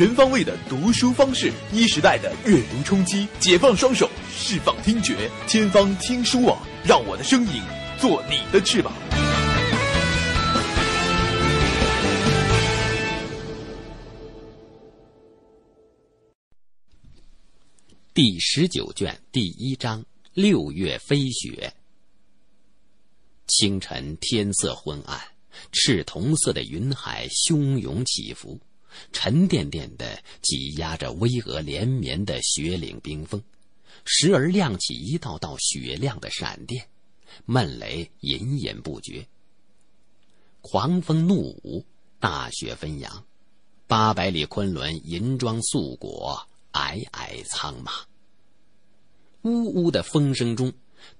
全方位的读书方式，一时代的阅读冲击，解放双手，释放听觉。天方听书网，让我的声音做你的翅膀。第十九卷第一章：六月飞雪。清晨，天色昏暗，赤铜色的云海汹涌起伏。沉甸甸的挤压着巍峨连绵的雪岭冰峰，时而亮起一道道雪亮的闪电，闷雷隐隐不绝。狂风怒舞，大雪纷扬，八百里昆仑银装素裹，皑皑苍茫。呜呜的风声中，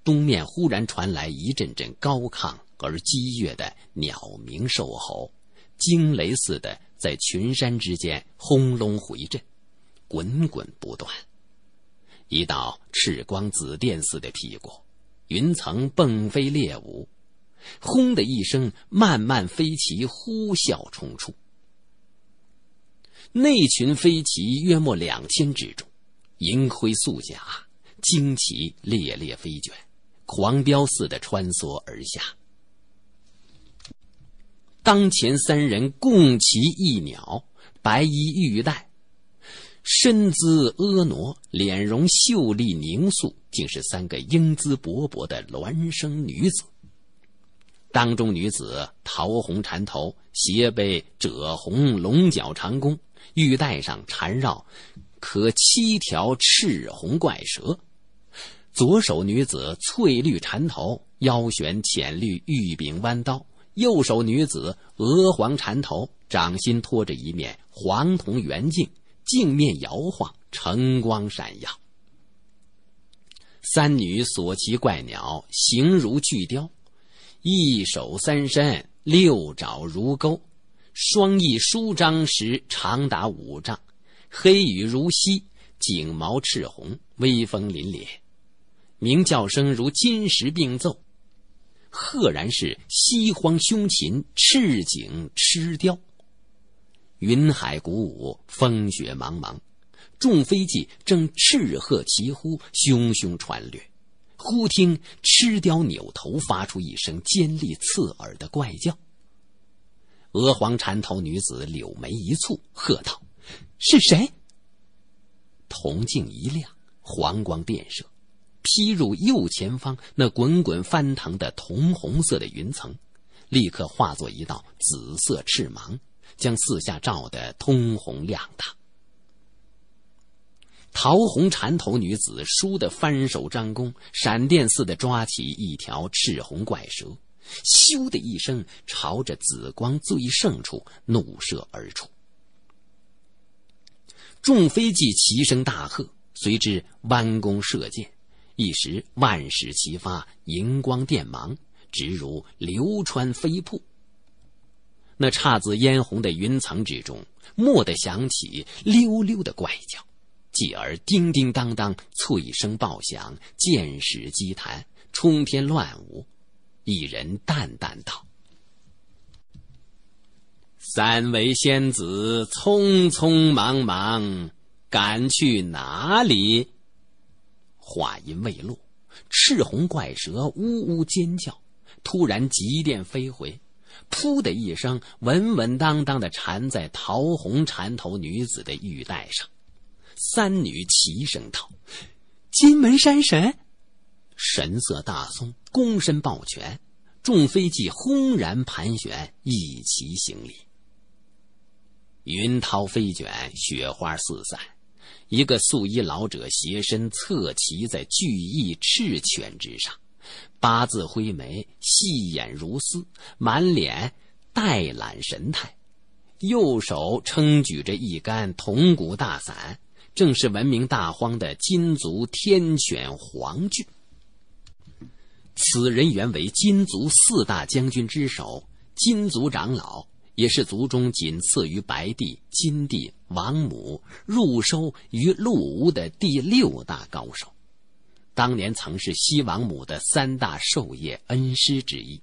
东面忽然传来一阵阵高亢而激越的鸟鸣兽吼，惊雷似的。在群山之间，轰隆回震，滚滚不断。一道赤光、紫电似的劈过云层，迸飞裂舞。轰的一声，漫漫飞骑呼啸冲出。那群飞骑约莫两千之众，银盔素甲，旌旗猎猎飞卷，狂飙似的穿梭而下。当前三人共骑一鸟，白衣玉带，身姿婀娜，脸容秀丽凝肃，竟是三个英姿勃勃的孪生女子。当中女子桃红缠头，斜背赭红龙角长弓，玉带上缠绕可七条赤红怪蛇；左手女子翠绿缠头，腰悬浅绿玉柄弯刀。右手女子鹅黄缠头，掌心托着一面黄铜圆镜，镜面摇晃，晨光闪耀。三女所骑怪鸟形如巨雕，一手三身，六爪如钩，双翼舒张时长达五丈，黑羽如犀，颈毛赤红，威风凛凛，鸣叫声如金石并奏。赫然是西荒凶禽赤颈赤雕，云海鼓舞，风雪茫茫，众飞骑正赤喝齐呼，汹汹传掠。忽听赤雕扭头，发出一声尖利刺耳的怪叫。鹅黄缠头女子柳眉一蹙，喝道：“是谁？”铜镜一亮，黄光电射。劈入右前方那滚滚翻腾的铜红色的云层，立刻化作一道紫色赤芒，将四下照得通红亮堂。桃红缠头女子倏地翻手张弓，闪电似的抓起一条赤红怪蛇，咻的一声朝着紫光最盛处怒射而出。众飞骑齐声大喝，随之弯弓射箭。一时万事齐发，银光电芒直如流川飞瀑。那姹紫嫣红的云层之中，蓦地响起“溜溜”的怪叫，继而叮叮当当，脆声爆响，箭矢击弹，冲天乱舞。一人淡淡道：“三位仙子匆匆忙忙，赶去哪里？”话音未落，赤红怪蛇呜呜尖叫，突然急电飞回，噗的一声，稳稳当当的缠在桃红缠头女子的玉带上。三女齐声道：“金门山神！”神色大松，躬身抱拳。众飞骑轰然盘旋，一齐行礼。云涛飞卷，雪花四散。一个素衣老者斜身侧骑在巨翼赤犬之上，八字灰眉，细眼如丝，满脸怠懒神态，右手撑举着一杆铜鼓大伞，正是闻名大荒的金族天犬黄俊。此人原为金族四大将军之首，金族长老。也是族中仅次于白帝、金帝、王母入收于陆吴的第六大高手，当年曾是西王母的三大授业恩师之一，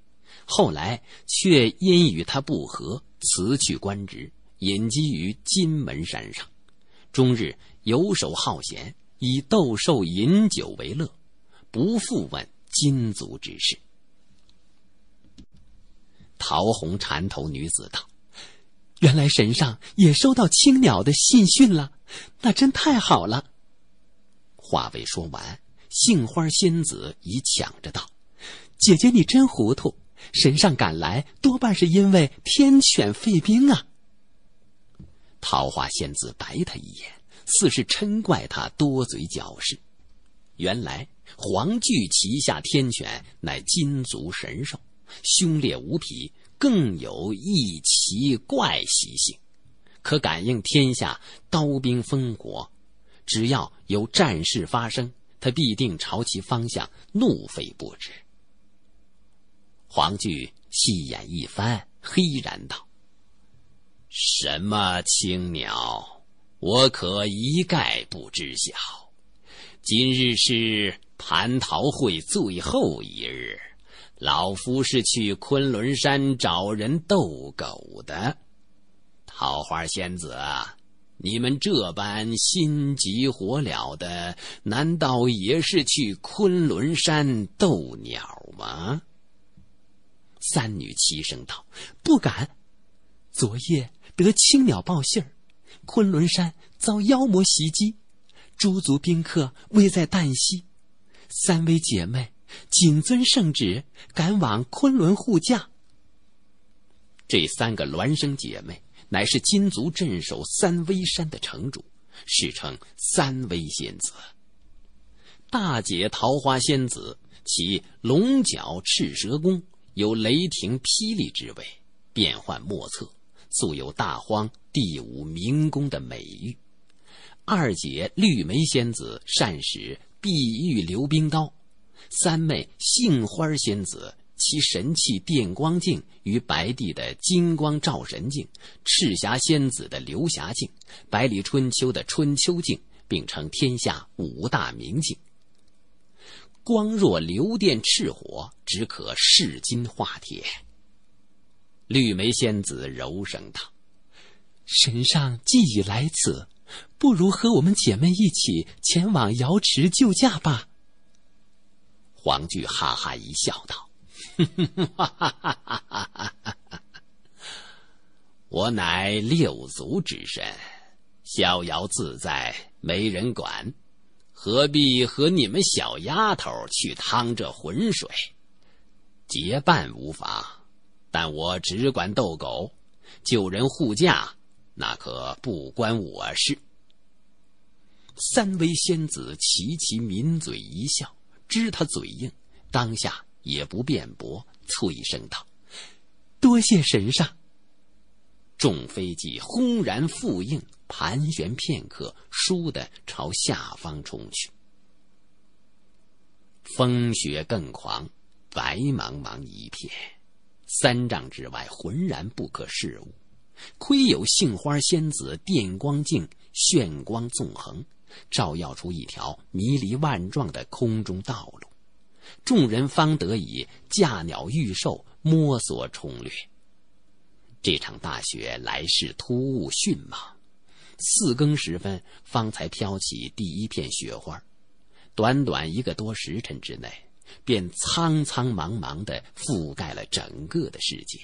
后来却因与他不和辞去官职，隐居于金门山上，终日游手好闲，以斗兽、饮酒为乐，不复问金族之事。桃红缠头女子道：“原来神上也收到青鸟的信讯了，那真太好了。”话未说完，杏花仙子已抢着道：“姐姐你真糊涂，神上赶来多半是因为天犬废兵啊。”桃花仙子白他一眼，似是嗔怪他多嘴搅事。原来黄巨旗下天犬乃金族神兽。凶烈无匹，更有一奇怪习性，可感应天下刀兵烽火。只要有战事发生，他必定朝其方向怒飞不止。黄巨细眼一翻，嘿然道：“什么青鸟，我可一概不知晓。今日是蟠桃会最后一日。”老夫是去昆仑山找人斗狗的，桃花仙子，你们这般心急火燎的，难道也是去昆仑山斗鸟吗？三女齐声道：“不敢。”昨夜得青鸟报信儿，昆仑山遭妖魔袭击，诸族宾客危在旦夕，三位姐妹。谨遵圣旨，赶往昆仑护驾。这三个孪生姐妹乃是金族镇守三危山的城主，史称三危仙子。大姐桃花仙子，其龙角赤蛇弓有雷霆霹雳之威，变幻莫测，素有大荒第五明宫的美誉。二姐绿眉仙子，善使碧玉流冰刀。三妹杏花仙子，其神器电光镜与白帝的金光照神镜、赤霞仙子的流霞镜、百里春秋的春秋镜并称天下五大明镜。光若流电，炽火只可试金化铁。绿眉仙子柔声道：“神上既已来此，不如和我们姐妹一起前往瑶池救驾吧。”黄巨哈哈一笑，道：“我乃六族之神，逍遥自在，没人管，何必和你们小丫头去趟这浑水？结伴无妨，但我只管斗狗，救人护驾，那可不关我事。”三位仙子齐齐抿嘴一笑。知他嘴硬，当下也不辩驳，促一声道：“多谢神上。”众飞机轰然复应，盘旋片刻，倏的朝下方冲去。风雪更狂，白茫茫一片，三丈之外浑然不可视物。亏有杏花仙子电光镜，炫光纵横。照耀出一条迷离万状的空中道路，众人方得以驾鸟御兽，摸索冲掠。这场大雪来势突兀迅猛，四更时分方才飘起第一片雪花，短短一个多时辰之内，便苍苍茫茫地覆盖了整个的世界，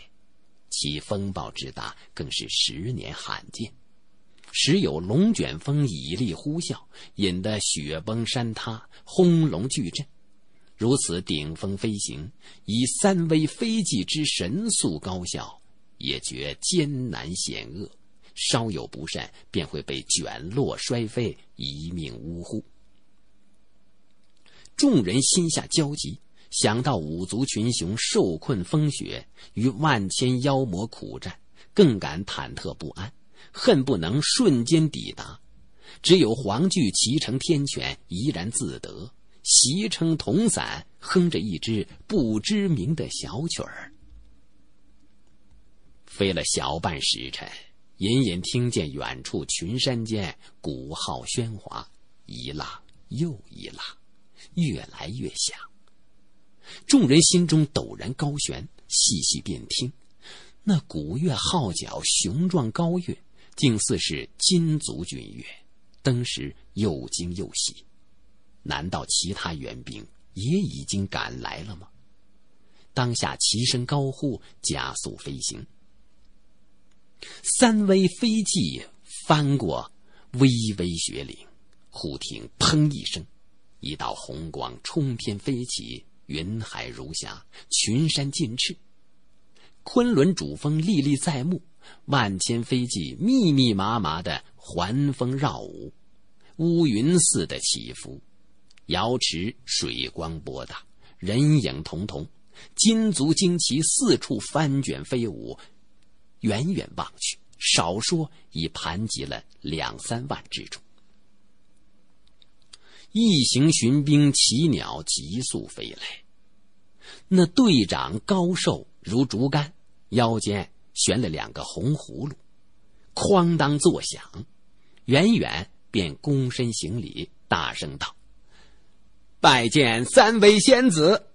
其风暴之大，更是十年罕见。时有龙卷风以力呼啸，引得雪崩山塌，轰隆巨震。如此顶风飞行，以三威飞骑之神速高效，也觉艰难险恶，稍有不慎，便会被卷落摔飞，一命呜呼。众人心下焦急，想到五族群雄受困风雪，与万千妖魔苦战，更感忐忑不安。恨不能瞬间抵达，只有黄巨骑乘天犬，怡然自得，席撑铜伞，哼着一支不知名的小曲儿。飞了小半时辰，隐隐听见远处群山间鼓号喧哗，一浪又一浪，越来越响。众人心中陡然高悬，细细辨听，那鼓乐号角雄壮高越。竟似是金足军乐，登时又惊又喜。难道其他援兵也已经赶来了吗？当下齐声高呼，加速飞行。三微飞骑翻过巍巍雪岭，忽听“砰”一声，一道红光冲天飞起，云海如霞，群山尽赤，昆仑主峰历历在目。万千飞机密密麻麻的环风绕舞，乌云似的起伏。瑶池水光波荡，人影彤彤，金足旌旗四处翻卷飞舞。远远望去，少说已盘集了两三万之众。一行巡兵骑鸟急速飞来，那队长高瘦如竹竿，腰间。悬了两个红葫芦，哐当作响，远远便躬身行礼，大声道：“拜见三位仙子。”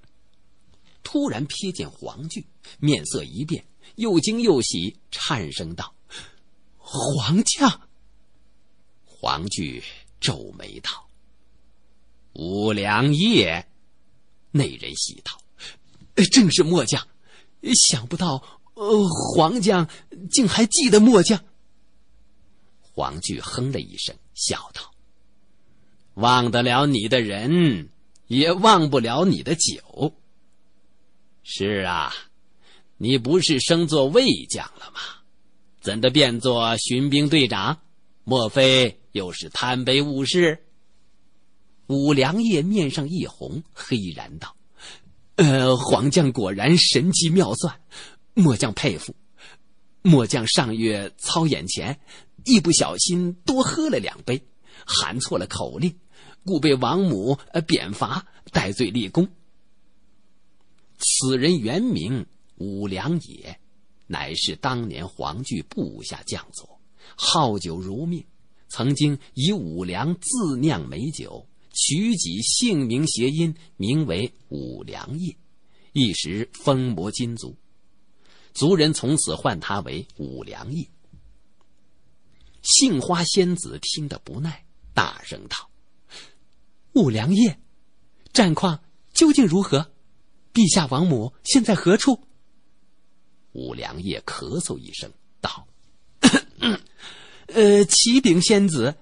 突然瞥见黄惧，面色一变，又惊又喜，颤声道：“黄将。”黄惧皱眉道：“五粮液。”那人喜道：“正是末将，想不到。”呃，黄将竟还记得末将。黄巨哼了一声，笑道：“忘得了你的人，也忘不了你的酒。”是啊，你不是升做魏将了吗？怎的变做巡兵队长？莫非又是贪杯误事？五粮液面上一红，黑然道：“呃，黄将果然神机妙算。”末将佩服。末将上月操演前，一不小心多喝了两杯，喊错了口令，故被王母呃贬罚，戴罪立功。此人原名五粮也，乃是当年黄巨部下将佐，好酒如命。曾经以五粮自酿美酒，取己姓名谐音，名为五粮液，一时风靡金族。族人从此唤他为五粮液。杏花仙子听得不耐，大声道：“五粮液，战况究竟如何？陛下王母现在何处？”五粮液咳嗽一声道：“ 呃，启禀仙子，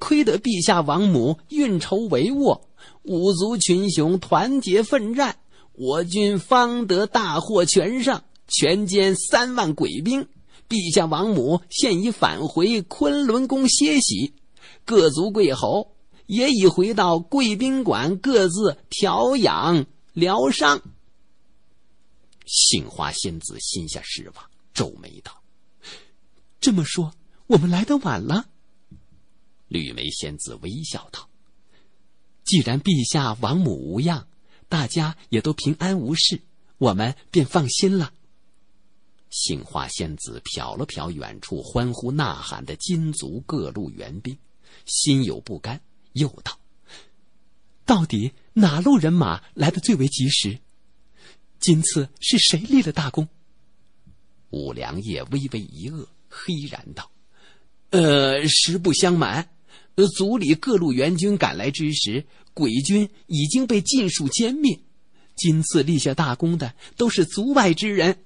亏得陛下王母运筹帷幄，五族群雄团结奋战，我军方得大获全胜。”全歼三万鬼兵，陛下王母现已返回昆仑宫歇息，各族贵侯也已回到贵宾馆各自调养疗伤。杏花仙子心下失望，皱眉道：“这么说，我们来的晚了。”绿梅仙子微笑道：“既然陛下王母无恙，大家也都平安无事，我们便放心了。”杏花仙子瞟了瞟远处欢呼呐喊的金族各路援兵，心有不甘，又道：“到底哪路人马来的最为及时？今次是谁立了大功？”五良液微微一愕，黑然道：“呃，实不相瞒，族里各路援军赶来之时，鬼军已经被尽数歼灭。今次立下大功的都是族外之人。”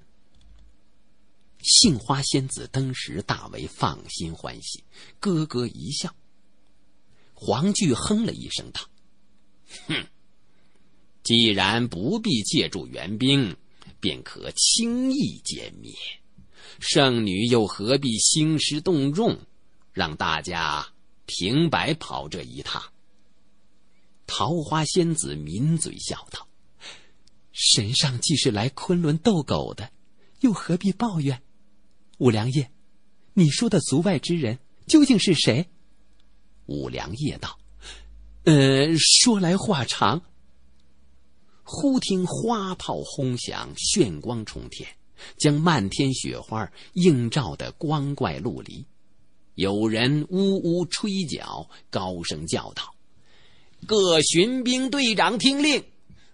杏花仙子登时大为放心欢喜，咯咯一笑。黄巨哼了一声道：“哼，既然不必借助援兵，便可轻易歼灭。圣女又何必兴师动众，让大家平白跑这一趟？”桃花仙子抿嘴笑道：“神上既是来昆仑斗狗的，又何必抱怨？”五粮液，你说的族外之人究竟是谁？五粮液道：“呃，说来话长。”忽听花炮轰响，炫光冲天，将漫天雪花映照的光怪陆离。有人呜呜吹角，高声叫道：“各巡兵队长听令，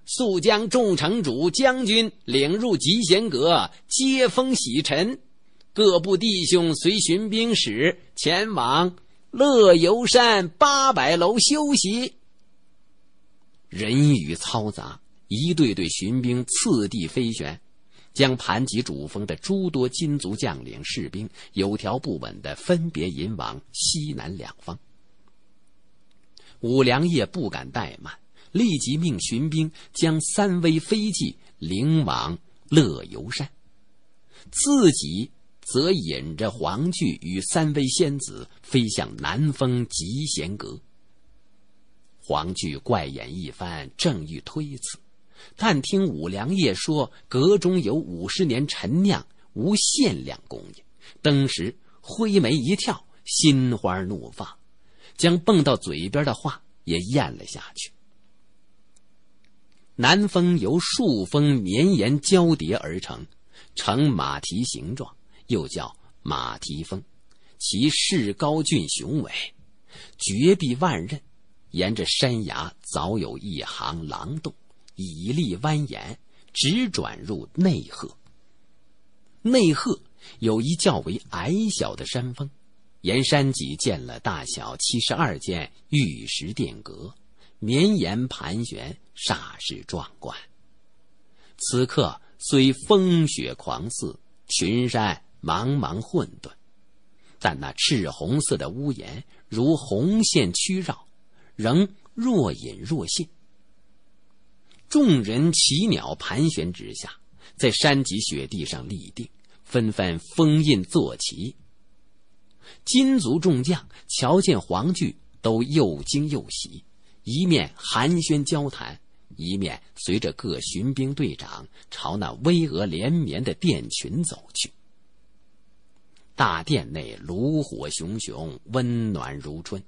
速将众城主、将军领入集贤阁接风洗尘。”各部弟兄随巡兵使前往乐游山八百楼休息。人语嘈杂，一队队巡兵次第飞旋，将盘及主峰的诸多金族将领、士兵有条不紊的分别引往西南两方。五粮液不敢怠慢，立即命巡兵将三威飞骑领往乐游山，自己。则引着黄惧与三位仙子飞向南峰极贤阁。黄惧怪眼一翻，正欲推辞，但听五粮液说阁中有五十年陈酿，无限量供应，登时灰眉一跳，心花怒放，将蹦到嘴边的话也咽了下去。南风由数峰绵延交叠而成，呈马蹄形状。又叫马蹄峰，其势高峻雄伟，绝壁万仞。沿着山崖，早有一行廊洞，以立蜿蜒，直转入内壑。内壑有一较为矮小的山峰，沿山脊建了大小七十二间玉石殿阁，绵延盘旋，煞是壮观。此刻虽风雪狂肆，群山。茫茫混沌，但那赤红色的屋檐如红线曲绕，仍若隐若现。众人奇鸟盘旋之下，在山脊雪地上立定，纷纷封印坐骑。金族众将瞧见黄惧，都又惊又喜，一面寒暄交谈，一面随着各巡兵队长朝那巍峨连绵的殿群走去。大殿内炉火熊熊，温暖如春，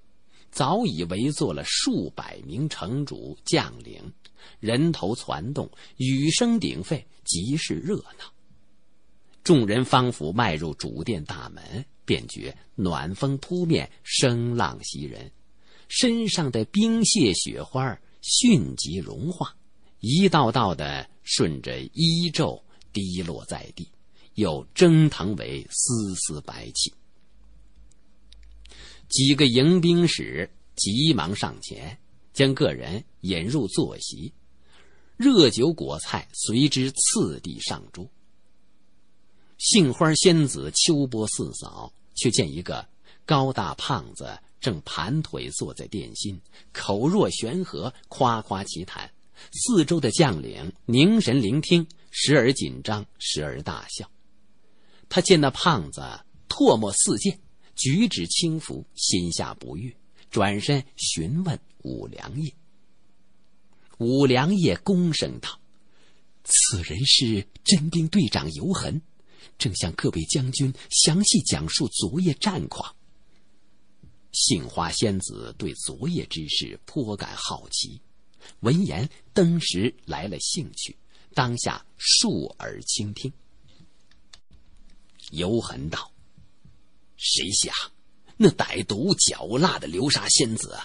早已围坐了数百名城主将领，人头攒动，雨声鼎沸，极是热闹。众人方甫迈入主殿大门，便觉暖风扑面，声浪袭人，身上的冰屑雪花迅即融化，一道道的顺着衣皱滴落在地。又蒸腾为丝丝白气。几个迎宾使急忙上前，将个人引入坐席，热酒果菜随之次地上桌。杏花仙子、秋波四嫂却见一个高大胖子正盘腿坐在殿心，口若悬河，夸夸其谈。四周的将领凝神聆听，时而紧张，时而大笑。他见那胖子唾沫四溅，举止轻浮，心下不悦，转身询问五粮液。五粮液恭声道：“此人是真兵队长尤痕，正向各位将军详细讲述昨夜战况。”杏花仙子对昨夜之事颇感好奇，闻言登时来了兴趣，当下竖耳倾听。油狠道：“谁想那歹毒狡辣的流沙仙子，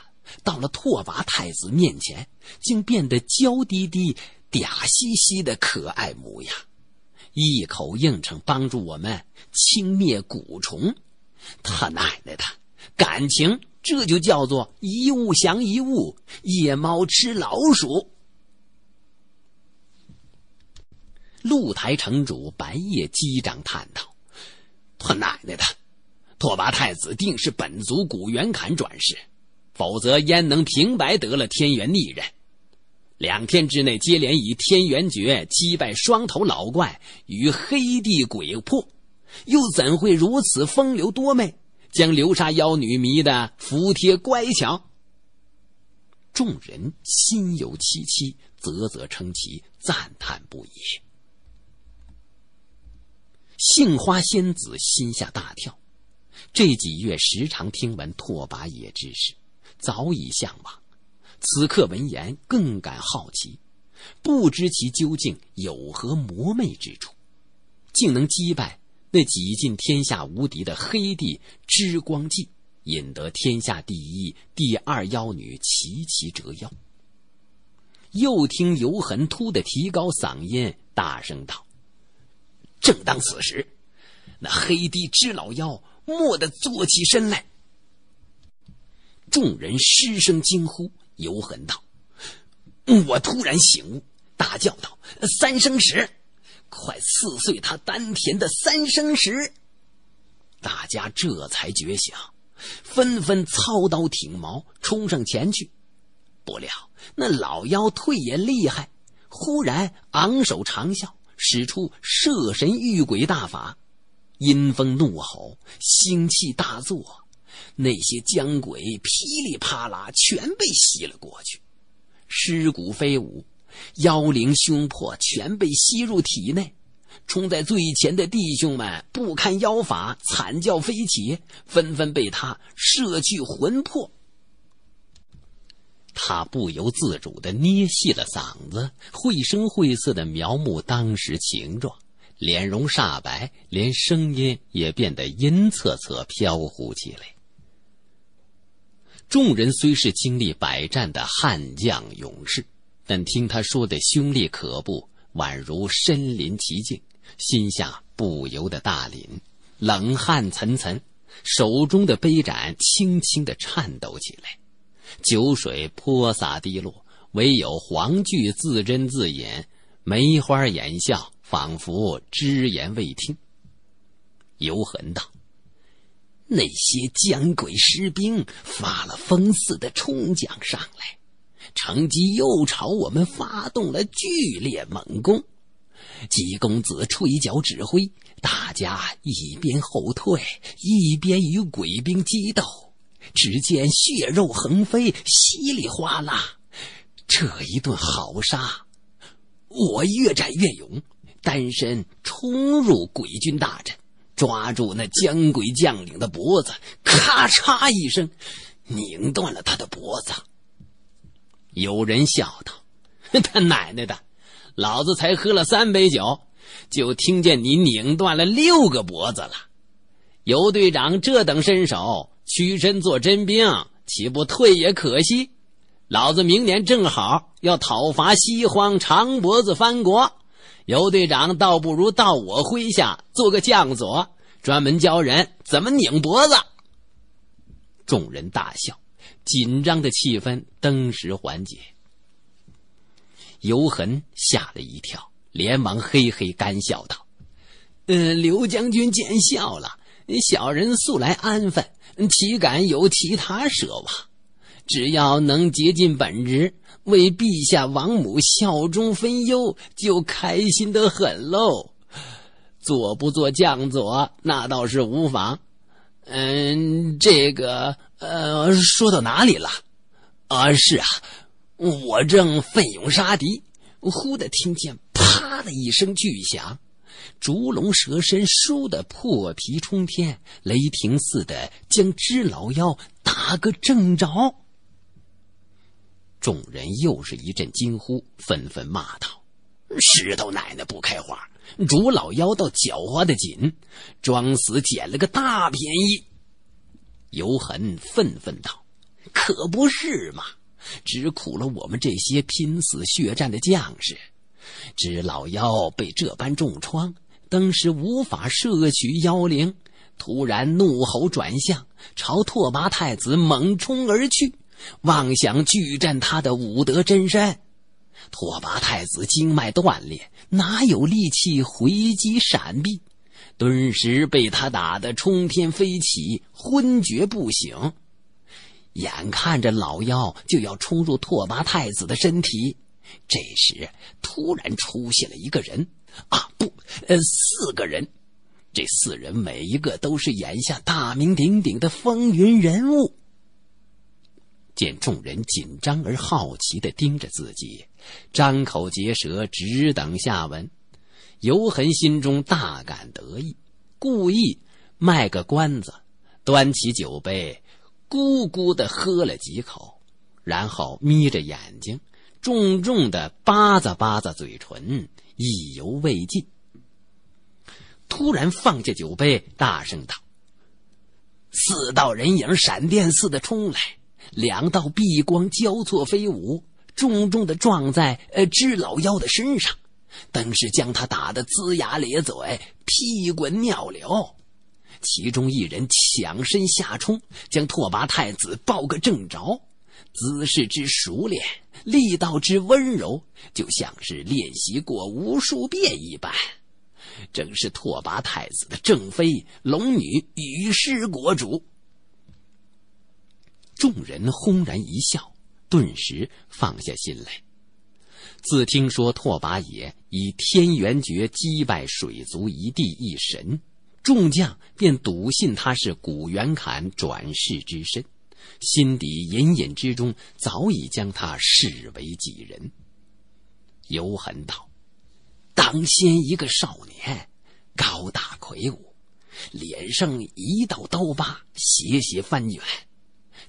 到了拓跋太子面前，竟变得娇滴滴、嗲兮兮的可爱模样，一口应承帮助我们清灭蛊虫。他奶奶的，感情这就叫做一物降一物，夜猫吃老鼠。”露台城主白夜击掌叹道。他奶奶的，拓跋太子定是本族古元侃转世，否则焉能平白得了天元逆刃？两天之内接连以天元诀击败双头老怪与黑地鬼魄，又怎会如此风流多媚，将流沙妖女迷得服帖乖巧？众人心有戚戚，啧啧称奇，赞叹不已。杏花仙子心下大跳，这几月时常听闻拓跋野之事，早已向往。此刻闻言，更感好奇，不知其究竟有何魔魅之处，竟能击败那几近天下无敌的黑帝之光记，引得天下第一、第二妖女齐齐折腰。又听尤痕突的提高嗓音，大声道。正当此时，那黑地之老妖蓦地坐起身来，众人失声惊呼，尤狠道：“我突然醒悟，大叫道：‘三生石，快刺碎他丹田的三生石！’”大家这才觉醒，纷纷操刀挺矛冲上前去。不料那老妖退也厉害，忽然昂首长啸。使出摄神御鬼大法，阴风怒吼，腥气大作，那些僵鬼噼里啪啦全被吸了过去，尸骨飞舞，妖灵凶魄全被吸入体内。冲在最前的弟兄们不堪妖法，惨叫飞起，纷纷被他摄去魂魄。他不由自主地捏细了嗓子，绘声绘色地描摹当时情状，脸容煞白，连声音也变得阴恻恻、飘忽起来。众人虽是经历百战的悍将勇士，但听他说的凶厉可怖，宛如身临其境，心下不由得大凛，冷汗涔涔，手中的杯盏轻轻地颤抖起来。酒水泼洒滴落，唯有黄句自斟自饮，梅花眼笑，仿佛只言未听。尤痕道：“那些江鬼士兵发了疯似的冲将上来，乘机又朝我们发动了剧烈猛攻。姬公子吹角指挥，大家一边后退，一边与鬼兵激斗。”只见血肉横飞，稀里哗啦，这一顿好杀！我越战越勇，单身冲入鬼军大阵，抓住那江鬼将领的脖子，咔嚓一声，拧断了他的脖子。有人笑道：“他奶奶的，老子才喝了三杯酒，就听见你拧断了六个脖子了。”尤队长这等身手。屈身做真兵，岂不退也可惜？老子明年正好要讨伐西荒长脖子藩国，尤队长倒不如到我麾下做个将佐，专门教人怎么拧脖子。众人大笑，紧张的气氛登时缓解。尤恒吓了一跳，连忙嘿嘿干笑道：“呃，刘将军见笑了。”小人素来安分，岂敢有其他奢望？只要能竭尽本职，为陛下、王母效忠分忧，就开心得很喽。做不做将佐，那倒是无妨。嗯，这个……呃，说到哪里了？啊，是啊，我正奋勇杀敌，忽的听见“啪”的一声巨响。烛龙蛇身，倏的破皮冲天，雷霆似的将支老妖打个正着。众人又是一阵惊呼，纷纷骂道：“石头奶奶不开花，烛老妖倒狡猾的紧，装死捡了个大便宜。”尤痕愤愤道：“可不是嘛，只苦了我们这些拼死血战的将士。”知老妖被这般重创，登时无法摄取妖灵，突然怒吼转向，朝拓跋太子猛冲而去，妄想拒战他的武德真身。拓跋太子经脉断裂，哪有力气回击闪避？顿时被他打得冲天飞起，昏厥不醒。眼看着老妖就要冲入拓跋太子的身体。这时，突然出现了一个人啊，不，呃，四个人。这四人每一个都是眼下大名鼎鼎的风云人物。见众人紧张而好奇的盯着自己，张口结舌，只等下文。尤恒心中大感得意，故意卖个关子，端起酒杯，咕咕的喝了几口，然后眯着眼睛。重重的巴咂巴咂嘴唇，意犹未尽。突然放下酒杯，大声道：“四道人影闪电似的冲来，两道碧光交错飞舞，重重的撞在呃支老妖的身上，登时将他打得龇牙咧嘴、屁滚尿流。其中一人抢身下冲，将拓跋太子抱个正着，姿势之熟练。”力道之温柔，就像是练习过无数遍一般。正是拓跋太子的正妃龙女与师国主。众人轰然一笑，顿时放下心来。自听说拓跋野以天元诀击败水族一帝一神，众将便笃信他是古元坎转世之身。心底隐隐之中，早已将他视为己人。游痕道：“当先一个少年，高大魁梧，脸上一道刀疤斜斜翻卷，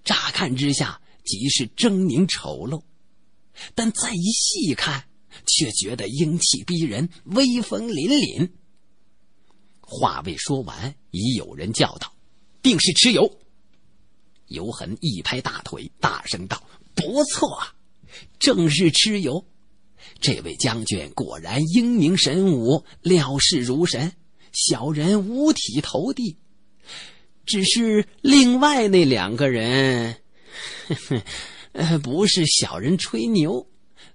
乍看之下即是狰狞丑陋，但再一细看，却觉得英气逼人，威风凛凛。”话未说完，已有人叫道：“定是蚩尤！”尤痕一拍大腿，大声道：“不错，正是蚩尤，这位将军果然英明神武，料事如神，小人五体投地。只是另外那两个人，不是小人吹牛，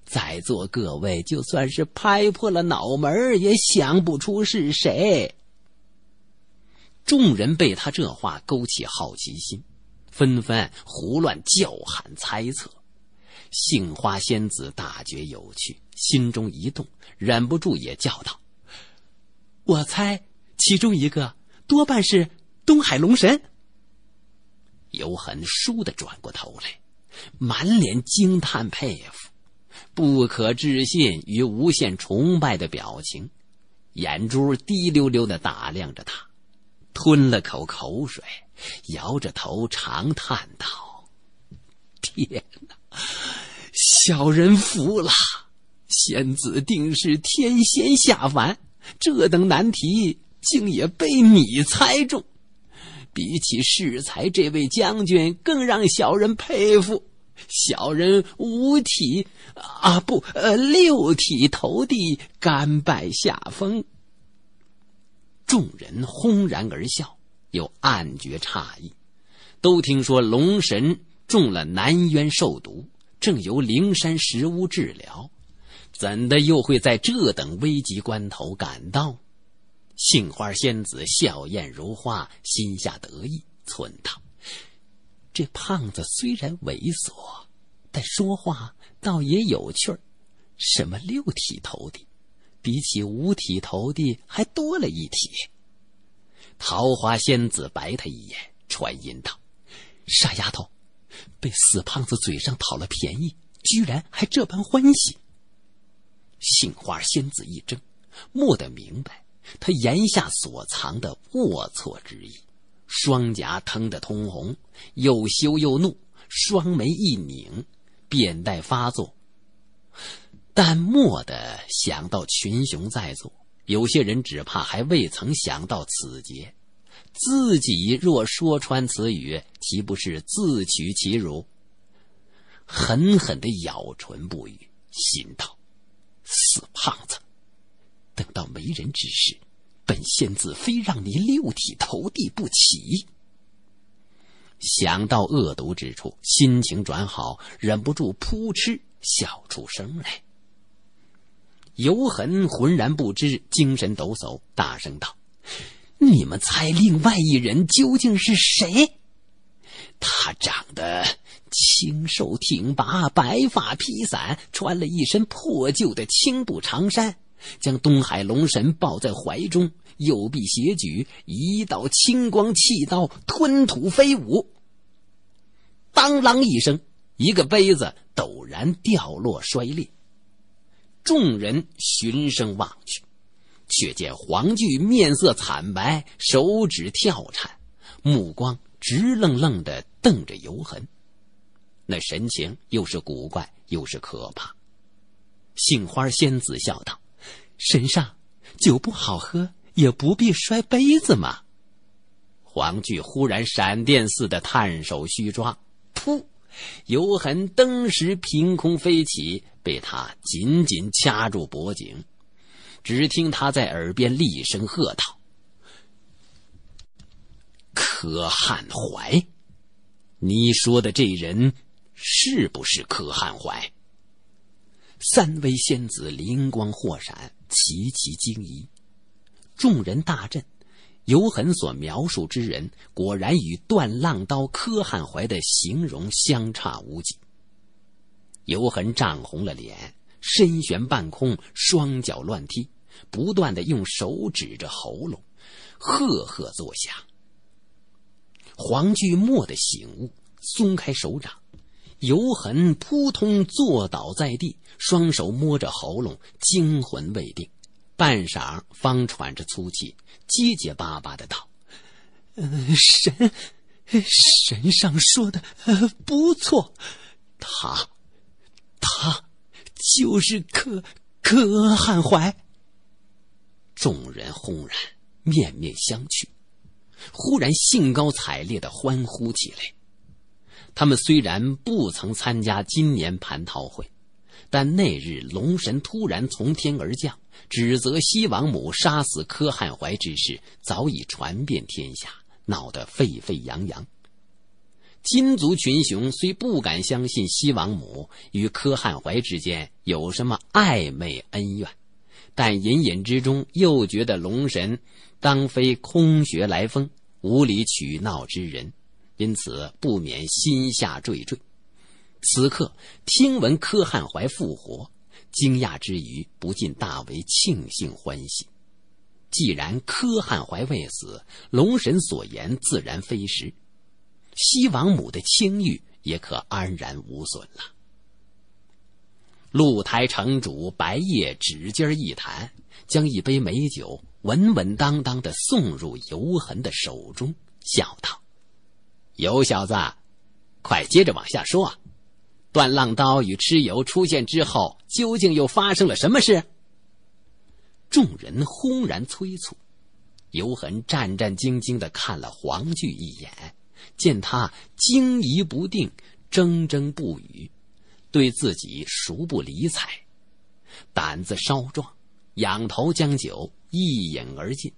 在座各位就算是拍破了脑门，也想不出是谁。”众人被他这话勾起好奇心。纷纷胡乱叫喊猜测，杏花仙子大觉有趣，心中一动，忍不住也叫道：“我猜其中一个多半是东海龙神。”尤痕倏地转过头来，满脸惊叹、佩服、不可置信与无限崇拜的表情，眼珠滴溜溜的打量着他，吞了口口水。摇着头长叹道：“天哪，小人服了！仙子定是天仙下凡，这等难题竟也被你猜中。比起适才这位将军，更让小人佩服。小人五体啊，不，呃，六体投地，甘拜下风。”众人轰然而笑。又暗觉诧异，都听说龙神中了南渊兽毒，正由灵山石屋治疗，怎的又会在这等危急关头赶到？杏花仙子笑靥如花，心下得意，寸道：“这胖子虽然猥琐，但说话倒也有趣儿。什么六体投地，比起五体投地还多了一体。”桃花仙子白他一眼，传音道：“傻丫头，被死胖子嘴上讨了便宜，居然还这般欢喜。”杏花仙子一怔，蓦地明白他言下所藏的龌龊之意，双颊腾得通红，又羞又怒，双眉一拧，便待发作，但蓦地想到群雄在座。有些人只怕还未曾想到此劫，自己若说穿此语，岂不是自取其辱？狠狠的咬唇不语，心道：“死胖子，等到没人之时，本仙子非让你六体投地不起。”想到恶毒之处，心情转好，忍不住扑哧笑出声来。游痕浑然不知，精神抖擞，大声道：“你们猜，另外一人究竟是谁？他长得清瘦挺拔，白发披散，穿了一身破旧的青布长衫，将东海龙神抱在怀中，右臂斜举，一道青光气刀吞吐飞舞。当啷一声，一个杯子陡然掉落摔裂。”众人循声望去，却见黄巨面色惨白，手指跳颤，目光直愣愣的瞪着尤痕，那神情又是古怪又是可怕。杏花仙子笑道：“神上，酒不好喝，也不必摔杯子嘛。”黄巨忽然闪电似的探手虚抓，噗，尤痕登时凭空飞起。被他紧紧掐住脖颈，只听他在耳边厉声喝道：“柯汉怀，你说的这人是不是柯汉怀？”三位仙子灵光霍闪，齐齐惊疑，众人大震。尤痕所描述之人，果然与断浪刀柯汉怀的形容相差无几。尤痕涨红了脸，身悬半空，双脚乱踢，不断的用手指着喉咙，赫赫作响。黄巨墨的醒悟，松开手掌，尤痕扑通坐倒在地，双手摸着喉咙，惊魂未定，半晌方喘着粗气，结结巴巴的道：“神，神上说的不错，他。”就是柯柯汉怀。众人轰然面面相觑，忽然兴高采烈的欢呼起来。他们虽然不曾参加今年蟠桃会，但那日龙神突然从天而降，指责西王母杀死柯汉怀之事，早已传遍天下，闹得沸沸扬扬。金族群雄虽不敢相信西王母与柯汉怀之间有什么暧昧恩怨，但隐隐之中又觉得龙神当非空穴来风、无理取闹之人，因此不免心下惴惴。此刻听闻柯汉怀复活，惊讶之余不禁大为庆幸欢喜。既然柯汉怀未死，龙神所言自然非实。西王母的清誉也可安然无损了。露台城主白夜指尖一弹，将一杯美酒稳稳当当的送入尤恒的手中，笑道：“尤小子，快接着往下说啊！断浪刀与蚩尤出现之后，究竟又发生了什么事？”众人轰然催促，尤恒战战兢兢的看了黄巨一眼。见他惊疑不定，铮铮不语，对自己熟不理睬，胆子稍壮，仰头将酒一饮而尽。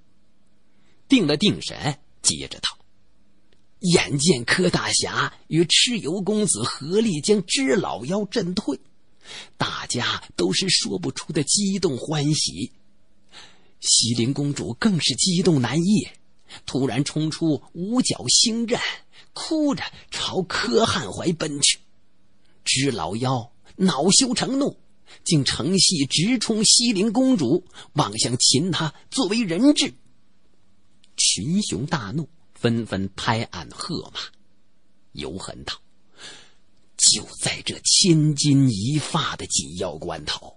定了定神，接着道：“眼见柯大侠与蚩尤公子合力将支老妖震退，大家都是说不出的激动欢喜，西陵公主更是激动难抑。”突然冲出五角星阵，哭着朝柯汉怀奔去。支老妖恼羞成怒，竟乘隙直冲西陵公主，妄想擒她作为人质。群雄大怒，纷纷拍案喝骂。尤狠道：“就在这千钧一发的紧要关头，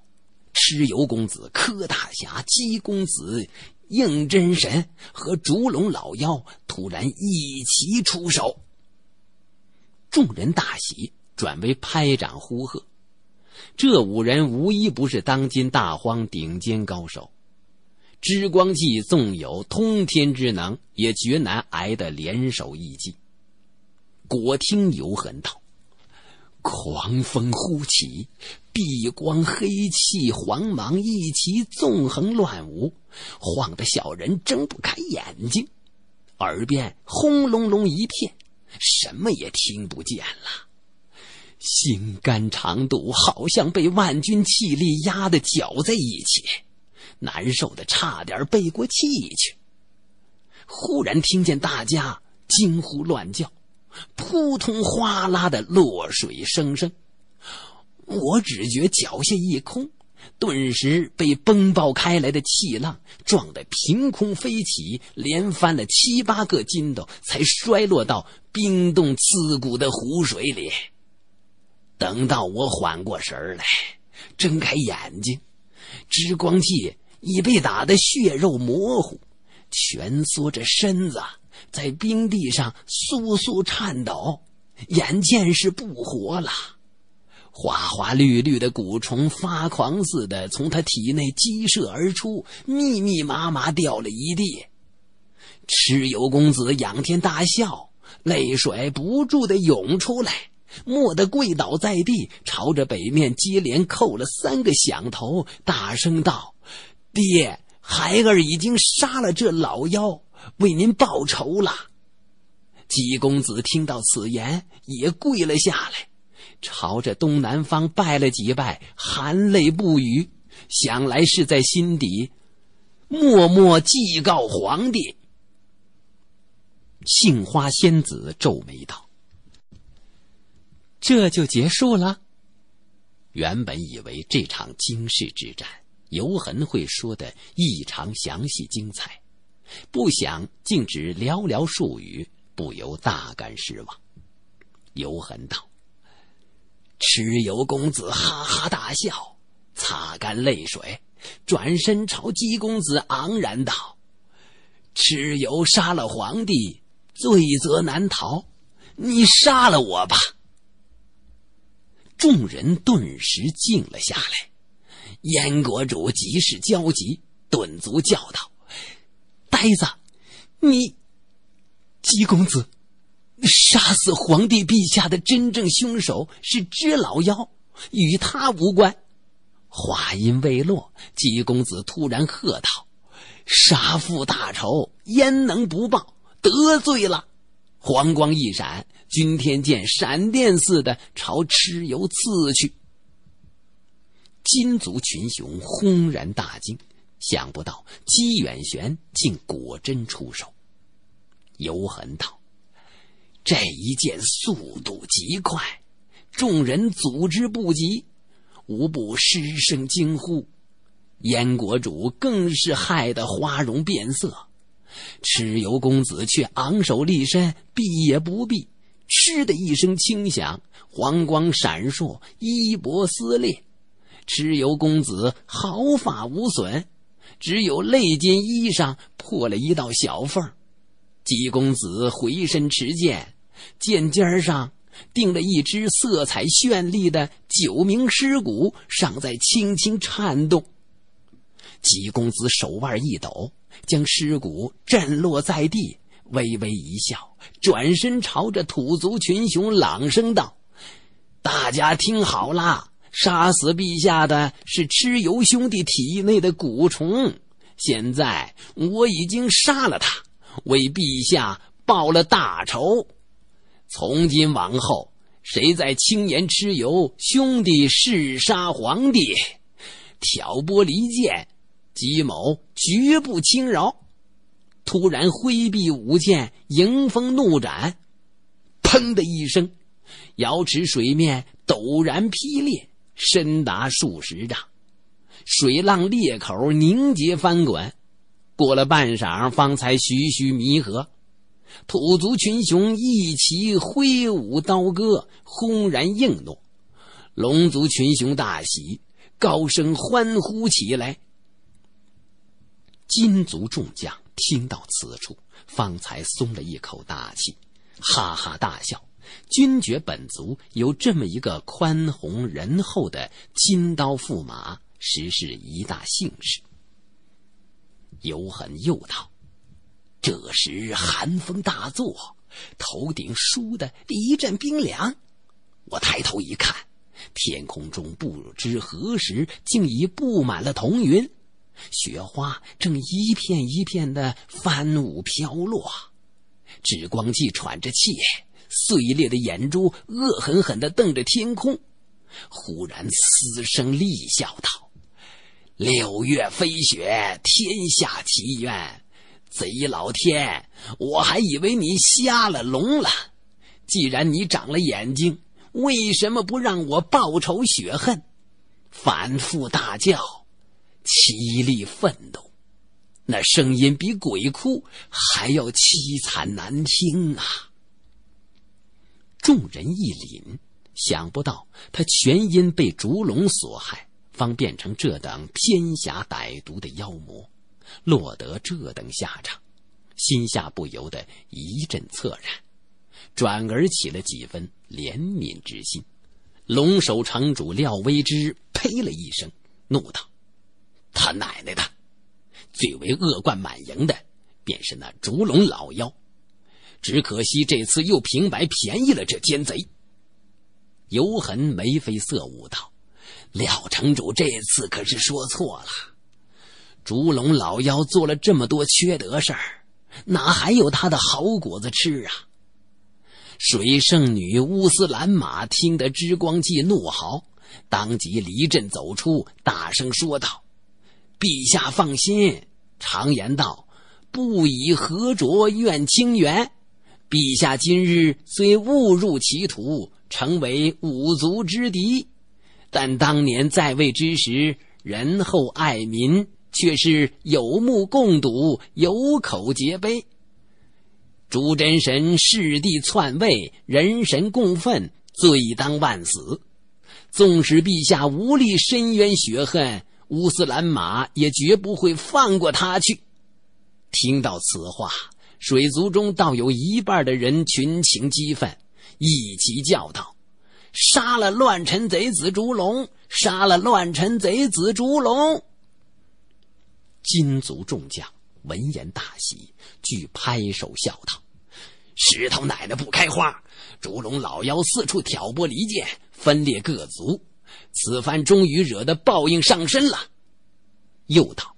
蚩尤公子、柯大侠、姬公子。”应真神和烛龙老妖突然一齐出手，众人大喜，转为拍掌呼喝。这五人无一不是当今大荒顶尖高手，知光纪纵有通天之能，也绝难挨得联手一击。果听有狠道。狂风呼起，碧光、黑气、黄芒一齐纵横乱舞，晃得小人睁不开眼睛，耳边轰隆隆一片，什么也听不见了，心肝肠肚好像被万钧气力压得绞在一起，难受的差点背过气去。忽然听见大家惊呼乱叫。扑通哗啦的落水声声，我只觉脚下一空，顿时被崩爆开来的气浪撞得凭空飞起，连翻了七八个筋斗，才摔落到冰冻刺骨的湖水里。等到我缓过神来，睁开眼睛，支光器已被打得血肉模糊，蜷缩着身子。在冰地上簌簌颤抖，眼见是不活了。花花绿绿的蛊虫发狂似的从他体内激射而出，密密麻麻掉了一地。蚩尤公子仰天大笑，泪水不住的涌出来，蓦地跪倒在地，朝着北面接连叩了三个响头，大声道：“爹，孩儿已经杀了这老妖。”为您报仇了，姬公子听到此言也跪了下来，朝着东南方拜了几拜，含泪不语，想来是在心底默默祭告皇帝。杏花仙子皱眉道：“这就结束了？原本以为这场惊世之战，尤痕会说的异常详细精彩。”不想，竟只寥寥数语，不由大感失望。尤痕道：“蚩尤公子哈哈大笑，擦干泪水，转身朝姬公子昂然道：‘蚩尤杀了皇帝，罪责难逃，你杀了我吧。’”众人顿时静了下来。燕国主极是焦急，顿足叫道。黑子，你，姬公子，杀死皇帝陛下的真正凶手是知老妖，与他无关。话音未落，姬公子突然喝道：“杀父大仇，焉能不报？得罪了！”黄光一闪，君天剑闪电似的朝蚩尤刺去。金族群雄轰然大惊。想不到姬远玄竟果真出手，游痕道：“这一剑速度极快，众人组织不及，无不失声惊呼。燕国主更是害得花容变色。蚩尤公子却昂首立身，避也不避，嗤的一声轻响，黄光闪烁，衣帛撕裂，蚩尤公子毫发无损。”只有肋间衣裳破了一道小缝，姬公子回身持剑，剑尖上钉了一只色彩绚丽的九名尸骨，尚在轻轻颤动。姬公子手腕一抖，将尸骨震落在地，微微一笑，转身朝着土族群雄朗声道：“大家听好了。”杀死陛下的是蚩尤兄弟体内的蛊虫，现在我已经杀了他，为陛下报了大仇。从今往后，谁再轻言蚩尤兄弟弑杀皇帝，挑拨离间，吉某绝不轻饶。突然挥臂舞剑，迎风怒斩，砰的一声，瑶池水面陡然劈裂。深达数十丈，水浪裂口凝结翻滚，过了半晌方才徐徐弥合。土族群雄一齐挥舞刀戈，轰然应诺。龙族群雄大喜，高声欢呼起来。金族众将听到此处，方才松了一口大气，哈哈大笑。君觉本族有这么一个宽宏仁厚的金刀驸马，实是一大幸事。尤狠又道：“这时寒风大作，头顶输的一阵冰凉。我抬头一看，天空中不知何时竟已布满了彤云，雪花正一片一片的翻舞飘落。”只光记喘着气。碎裂的眼珠恶狠狠地瞪着天空，忽然嘶声厉笑道：“六月飞雪，天下奇冤！贼老天，我还以为你瞎了、聋了。既然你长了眼睛，为什么不让我报仇雪恨？”反复大叫，凄厉愤怒，那声音比鬼哭还要凄惨难听啊！众人一凛，想不到他全因被烛龙所害，方变成这等偏狭歹毒的妖魔，落得这等下场，心下不由得一阵恻然，转而起了几分怜悯之心。龙首城主廖威之呸了一声，怒道：“他奶奶的！最为恶贯满盈的，便是那烛龙老妖。”只可惜这次又平白便宜了这奸贼。尤痕眉飞色舞道：“廖城主这次可是说错了。烛龙老妖做了这么多缺德事儿，哪还有他的好果子吃啊？”水圣女乌斯兰玛听得知光记怒嚎，当即离阵走出，大声说道：“陛下放心，常言道，不以何浊怨清源。”陛下今日虽误入歧途，成为五族之敌，但当年在位之时，仁厚爱民，却是有目共睹，有口皆碑。朱真神弑帝篡位，人神共愤，罪当万死。纵使陛下无力伸冤雪恨，乌斯兰马也绝不会放过他去。听到此话。水族中倒有一半的人群情激愤，一齐叫道：“杀了乱臣贼子烛龙！杀了乱臣贼子烛龙！”金族众将闻言大喜，俱拍手笑道：“石头奶奶不开花，烛龙老妖四处挑拨离间，分裂各族，此番终于惹得报应上身了。”又道：“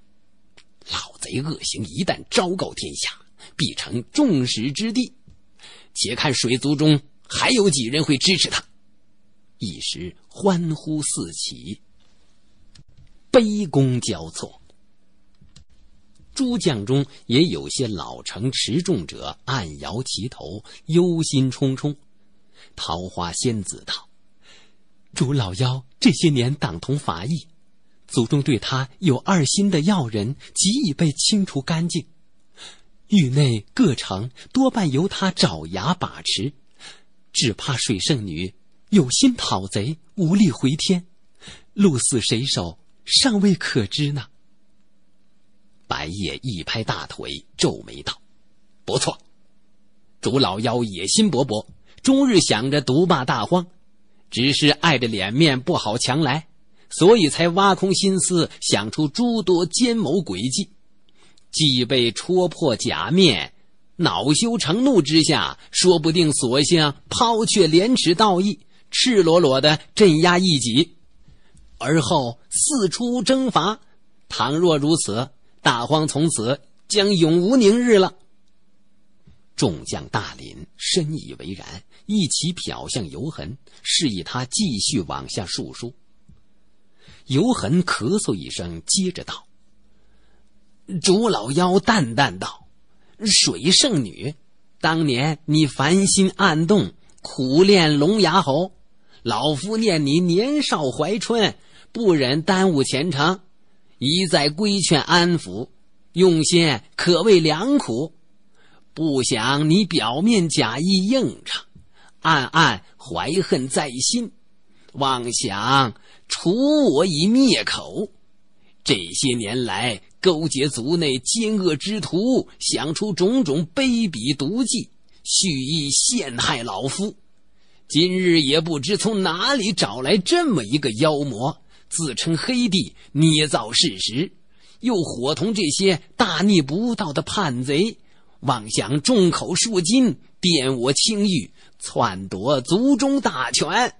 老贼恶行一旦昭告天下。”必成众矢之的，且看水族中还有几人会支持他。一时欢呼四起，杯弓交错。诸将中也有些老成持重者暗摇旗头，忧心忡忡。桃花仙子道：“朱老妖这些年党同伐异，祖宗对他有二心的要人，即已被清除干净。”域内各城多半由他爪牙把持，只怕水圣女有心讨贼，无力回天，鹿死谁手尚未可知呢。白夜一拍大腿，皱眉道：“不错，竹老妖野心勃勃，终日想着独霸大荒，只是碍着脸面不好强来，所以才挖空心思想出诸多奸谋诡计。”既被戳破假面，恼羞成怒之下，说不定索性抛却廉耻道义，赤裸裸的镇压异己，而后四处征伐。倘若如此，大荒从此将永无宁日了。众将大凛，深以为然，一起瞟向尤恒，示意他继续往下述说。尤恒咳嗽一声，接着道。竹老妖淡淡道：“水圣女，当年你凡心暗动，苦练龙牙猴。老夫念你年少怀春，不忍耽误前程，一再规劝安抚，用心可谓良苦。不想你表面假意应承，暗暗怀恨在心，妄想除我以灭口。这些年来……”勾结族内奸恶之徒，想出种种卑鄙毒计，蓄意陷害老夫。今日也不知从哪里找来这么一个妖魔，自称黑帝，捏造事实，又伙同这些大逆不道的叛贼，妄想众口铄金，玷我清誉，篡夺族中大权。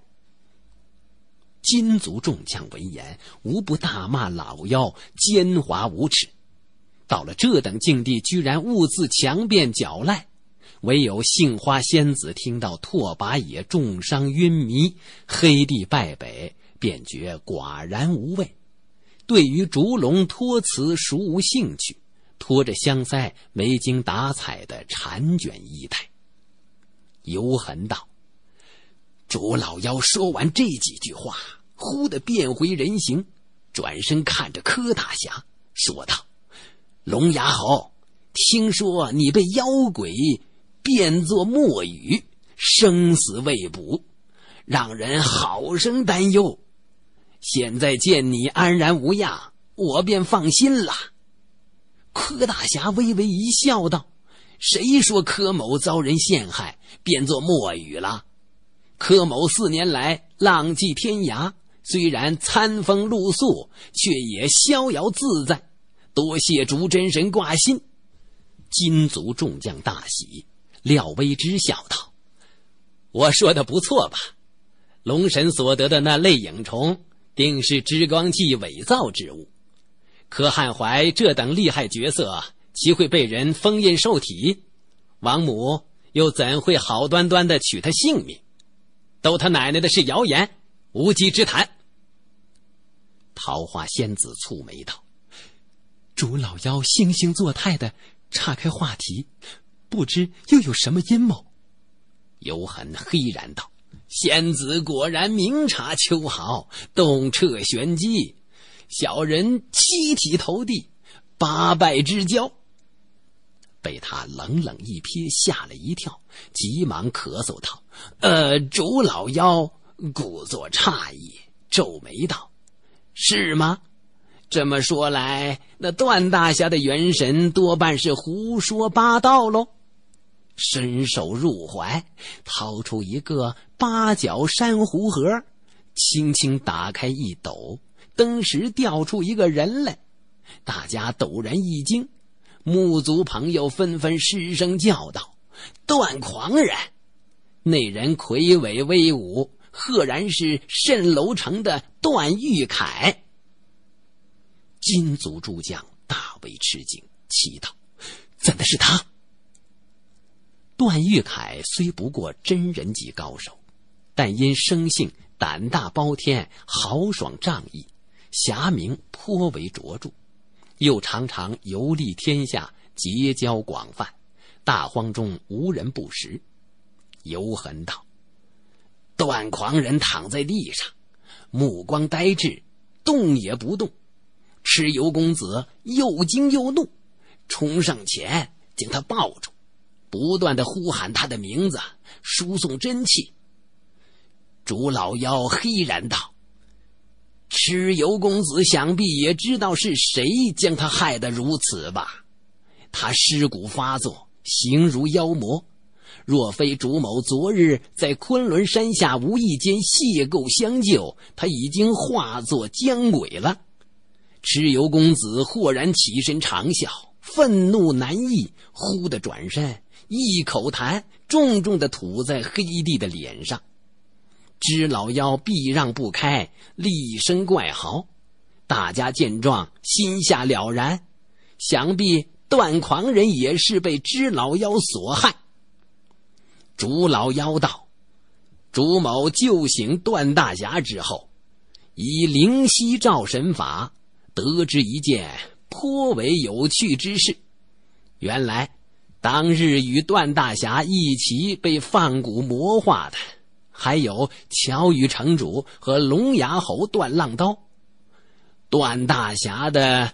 金族众将闻言，无不大骂老妖奸猾无耻。到了这等境地，居然兀自强辩狡赖。唯有杏花仙子听到拓跋野重伤晕迷，黑帝败北，便觉寡然无味。对于烛龙托辞，熟无兴趣，拖着香腮，没精打采的缠卷衣带。游痕道：“主老妖说完这几句话。”忽的变回人形，转身看着柯大侠说道：“龙牙侯，听说你被妖鬼变作墨雨，生死未卜，让人好生担忧。现在见你安然无恙，我便放心了。”柯大侠微微一笑，道：“谁说柯某遭人陷害变作墨雨了？柯某四年来浪迹天涯。”虽然餐风露宿，却也逍遥自在。多谢竹真神挂心，金族众将大喜。廖威之笑道：“我说的不错吧？龙神所得的那泪影虫，定是织光记伪造之物。柯汉怀这等厉害角色，岂会被人封印受体？王母又怎会好端端的取他性命？逗他奶奶的是谣言，无稽之谈。”桃花仙子蹙眉道：“主老妖惺惺作态的岔开话题，不知又有什么阴谋。”尤痕黑然道：“仙子果然明察秋毫，洞彻玄机，小人七体投地，八拜之交。”被他冷冷一瞥，吓了一跳，急忙咳嗽道：“呃，主老妖，故作诧异，皱眉道。”是吗？这么说来，那段大侠的元神多半是胡说八道喽。伸手入怀，掏出一个八角珊瑚盒，轻轻打开一抖，登时掉出一个人来。大家陡然一惊，木族朋友纷纷失声叫道：“段狂人！”那人魁伟威武。赫然是蜃楼城的段誉凯。金族诸将大为吃惊，祈道：“怎的是他？”段誉凯虽不过真人级高手，但因生性胆大包天、豪爽仗义，侠名颇为卓著，又常常游历天下，结交广泛，大荒中无人不识，尤痕道。段狂人躺在地上，目光呆滞，动也不动。蚩尤公子又惊又怒，冲上前将他抱住，不断的呼喊他的名字，输送真气。竹老妖黑然道：“蚩尤公子想必也知道是谁将他害得如此吧？他尸骨发作，形如妖魔。”若非主某昨日在昆仑山下无意间邂逅相救，他已经化作僵鬼了。蚩尤公子豁然起身，长笑，愤怒难抑，忽地转身，一口痰重重的吐在黑帝的脸上。知老妖避让不开，厉声怪嚎。大家见状，心下了然，想必段狂人也是被知老妖所害。竹老妖道：“竹某救醒段大侠之后，以灵犀照神法，得知一件颇为有趣之事。原来，当日与段大侠一起被放蛊魔化的，还有乔羽城主和龙牙侯段浪刀。段大侠的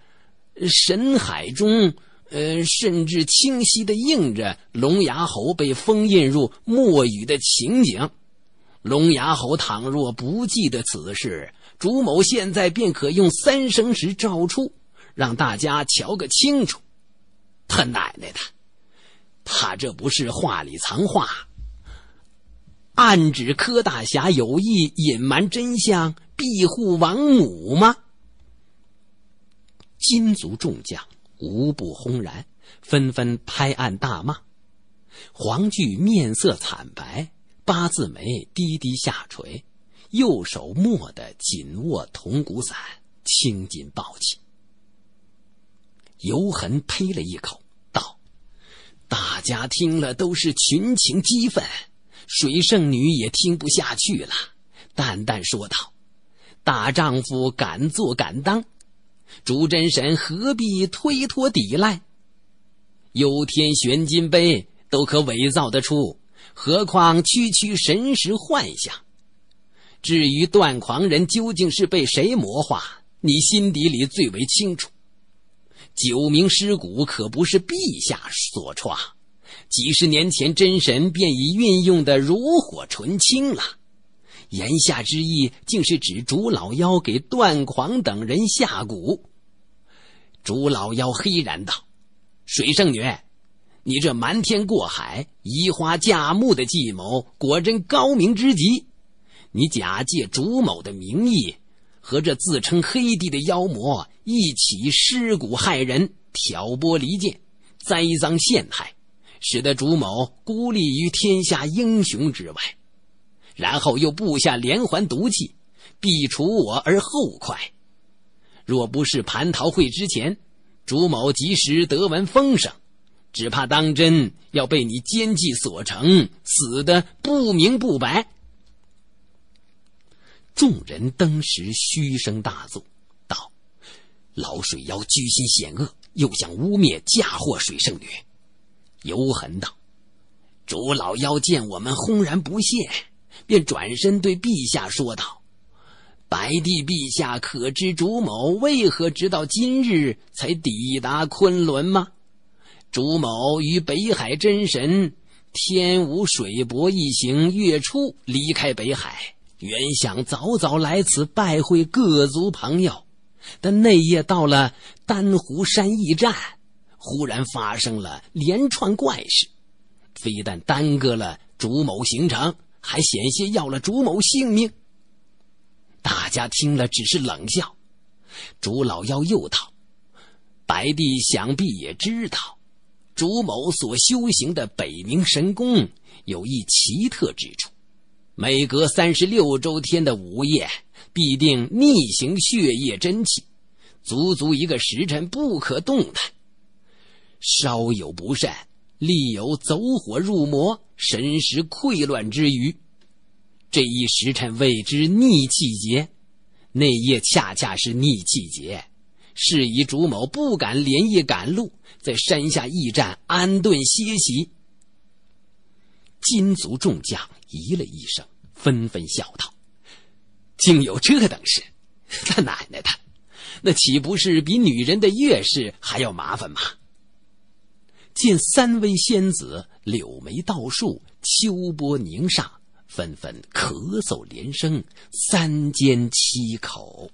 神海中。”呃，甚至清晰的映着龙牙侯被封印入墨雨的情景。龙牙侯倘若不记得此事，朱某现在便可用三生石照出，让大家瞧个清楚。他奶奶的，他这不是话里藏话，暗指柯大侠有意隐瞒真相，庇护王母吗？金族众将。无不轰然，纷纷拍案大骂。黄巨面色惨白，八字眉低低下垂，右手蓦地紧握铜鼓伞，青筋暴起。尤痕呸了一口，道：“大家听了都是群情激愤，水圣女也听不下去了，淡淡说道：‘大丈夫敢做敢当。’”朱真神何必推脱抵赖？幽天玄金杯都可伪造得出，何况区区神识幻象？至于断狂人究竟是被谁魔化，你心底里最为清楚。九名尸骨可不是陛下所创，几十年前真神便已运用的炉火纯青了。言下之意，竟是指竹老妖给段狂等人下蛊。竹老妖黑然道：“水圣女，你这瞒天过海、移花嫁木的计谋，果真高明之极。你假借竹某的名义，和这自称黑帝的妖魔一起尸蛊害人，挑拨离间，栽赃陷害，使得竹某孤立于天下英雄之外。”然后又布下连环毒计，必除我而后快。若不是蟠桃会之前，朱某及时得闻风声，只怕当真要被你奸计所成，死得不明不白。众人登时嘘声大作，道：“老水妖居心险恶，又想污蔑嫁祸水圣女。”游痕道：“朱老妖见我们轰然不屑，便转身对陛下说道：“白帝陛下，可知主某为何直到今日才抵达昆仑吗？主某与北海真神天无水伯一行月初离开北海，原想早早来此拜会各族朋友，但那夜到了丹湖山驿站，忽然发生了连串怪事，非但耽搁了主某行程。”还险些要了朱某性命。大家听了只是冷笑。朱老妖又道：“白帝想必也知道，朱某所修行的北冥神功有一奇特之处，每隔三十六周天的午夜，必定逆行血液真气，足足一个时辰不可动弹，稍有不慎。”立有走火入魔、神识溃乱之余，这一时辰谓之逆气劫，那夜恰恰是逆气劫，是以主某不敢连夜赶路，在山下驿站安顿歇息。金族众将咦了一声，纷纷笑道：“竟有这等事！他奶奶的，那岂不是比女人的月事还要麻烦吗？”见三位仙子柳眉倒竖，秋波凝煞，纷纷咳嗽连声，三缄七口。